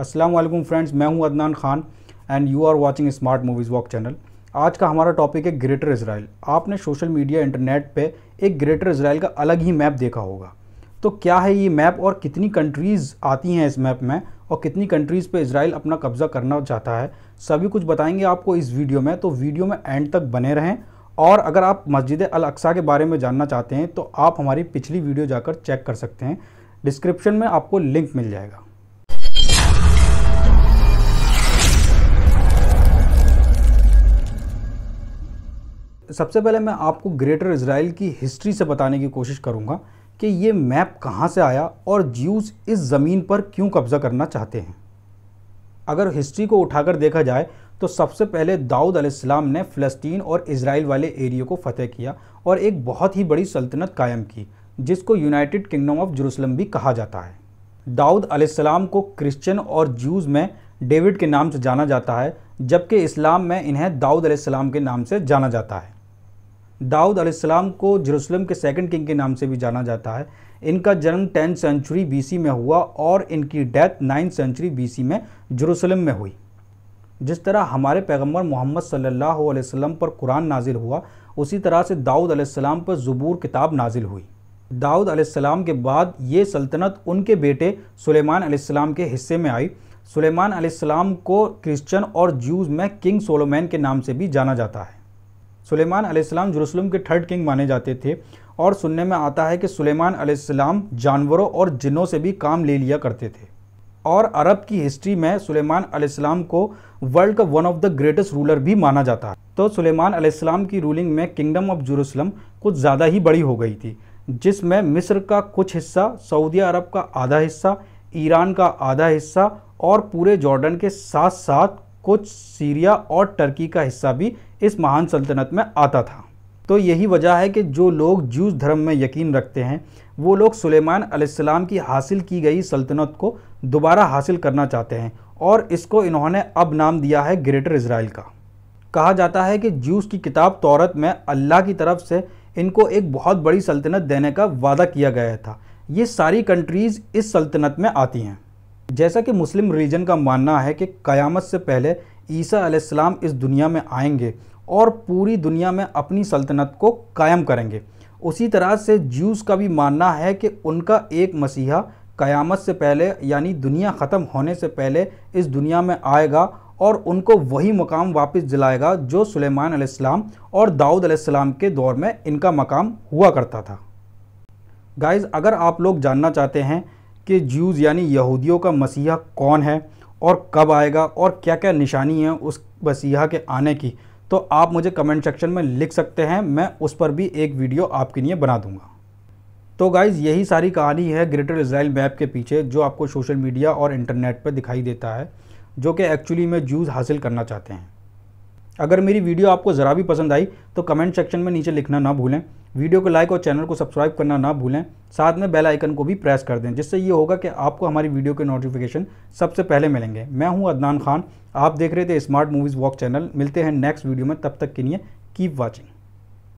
अस्सलाम वालेकुम फ्रेंड्स मैं हूं Adnan Khan and you are watching smart movies walk channel आज का हमारा टॉपिक है ग्रेटर इसराइल आपने सोशल मीडिया इंटरनेट पे एक ग्रेटर इसराइल का अलग ही मैप देखा होगा तो क्या है ये मैप और कितनी कंट्रीज़ आती हैं इस मैप में और कितनी कंट्रीज़ पे इसराइल अपना कब्ज़ा करना चाहता है सभी कुछ बताएंगे आपको इस वीडियो में तो वीडियो में एंड तक बने रहें और अगर आप मस्जिद अल अक्सा के बारे में जानना चाहते हैं तो आप हमारी पिछली वीडियो जाकर चेक कर सकते हैं डिस्क्रिप्शन में आपको लिंक मिल जाएगा सबसे पहले मैं आपको ग्रेटर इसराइल की हिस्ट्री से बताने की कोशिश करूँगा कि ये मैप कहाँ से आया और ज्यूस इस ज़मीन पर क्यों कब्ज़ा करना चाहते हैं अगर हिस्ट्री को उठाकर देखा जाए तो सबसे पहले दाऊद अलैहिस्सलाम ने फ़लस्तीन और इसराइल वाले एरिया को फ़तेह किया और एक बहुत ही बड़ी सल्तनत कायम की जिसको यूनाइटेड किंगडम ऑफ जरूसलम भी कहा जाता है दाऊद अलैहिस्सलाम को क्रिश्चियन और ज्यूज़ में डेविड के नाम से जाना जाता है जबकि इस्लाम में इन्हें दाऊद अलैहिस्सलाम के नाम से जाना जाता है दाऊद अलैहिस्सलाम को जरूसलम के सेकंड किंग के नाम से भी जाना जाता है इनका जन्म टेंथ सेंचुरी बीसी में हुआ और इनकी डेथ नाइन्थ सेंचुरी बीसी में जरूसलम में हुई जिस तरह हमारे पैगंबर मोहम्मद सल्लल्लाहु अलैहि वसल्लम पर कुरान नाजिल हुआ उसी तरह से दाऊद अलैहिस्सलाम पर ज़बूर किताब नाजिल हुई दाऊद अलैहिस्सलाम के बाद ये सल्तनत उनके बेटे सुलेमान अलैहिस्सलाम के हिस्से में आई सुलेमान अलैहिस्सलाम को क्रिश्चियन और ज्यूज़ में किंग सोलोमैन के नाम से भी जाना जाता है सुलेमान अलैहिस्सलाम जरूसलम के थर्ड किंग माने जाते थे और सुनने में आता है कि सुलेमान अलैहिस्सलाम जानवरों और जिनों से भी काम ले लिया करते थे और अरब की हिस्ट्री में सुलेमान अलैहिस्सलाम को वर्ल्ड का one of the greatest ruler भी माना जाता है तो सुलेमान अलैहिस्सलाम की रूलिंग में किंगडम ऑफ जरूसलम कुछ ज़्यादा ही बड़ी हो गई थी जिसमें मिस्र का कुछ हिस्सा सऊदी अरब का आधा हिस्सा ईरान का आधा हिस्सा और पूरे जॉर्डन के साथ साथ कुछ सीरिया और टर्की का हिस्सा भी इस महान सल्तनत में आता था तो यही वजह है कि जो लोग जूस धर्म में यकीन रखते हैं वो लोग सुलेमान अलैहिस्सलाम की हासिल की गई सल्तनत को दोबारा हासिल करना चाहते हैं और इसको इन्होंने अब नाम दिया है ग्रेटर इसराइल का कहा जाता है कि जूस की किताब तौरत में अल्लाह की तरफ से इनको एक बहुत बड़ी सल्तनत देने का वादा किया गया था ये सारी कंट्रीज़ इस सल्तनत में आती हैं जैसा कि मुस्लिम रिलीजन का मानना है कि क़यामत से पहले ईसा अलैहिस्सलाम इस दुनिया में आएंगे और पूरी दुनिया में अपनी सल्तनत को कायम करेंगे उसी तरह से ज्यूस का भी मानना है कि उनका एक मसीहा क़यामत से पहले यानी दुनिया ख़त्म होने से पहले इस दुनिया में आएगा और उनको वही मकाम वापस दिलाएगा जो सुलेमान अलैहिस्सलाम और दाऊद अलैहिस्सलाम के दौर में इनका मकाम हुआ करता था गाइज़ अगर आप लोग जानना चाहते हैं कि ज्यूज़ यानी यहूदियों का मसीहा कौन है और कब आएगा और क्या क्या निशानी है उस मसीहा के आने की तो आप मुझे कमेंट सेक्शन में लिख सकते हैं मैं उस पर भी एक वीडियो आपके लिए बना दूंगा तो गाइज़ यही सारी कहानी है ग्रेटर इसराइल मैप के पीछे जो आपको सोशल मीडिया और इंटरनेट पर दिखाई देता है जो कि एक्चुअली में जूज़ हासिल करना चाहते हैं अगर मेरी वीडियो आपको ज़रा भी पसंद आई तो कमेंट सेक्शन में नीचे लिखना ना भूलें वीडियो को लाइक और चैनल को सब्सक्राइब करना ना भूलें साथ में बेल आइकन को भी प्रेस कर दें जिससे ये होगा कि आपको हमारी वीडियो के नोटिफिकेशन सबसे पहले मिलेंगे मैं हूँ अदनान खान आप देख रहे थे स्मार्ट मूवीज़ वॉक चैनल मिलते हैं नेक्स्ट वीडियो में तब तक के लिए कीप वॉचिंग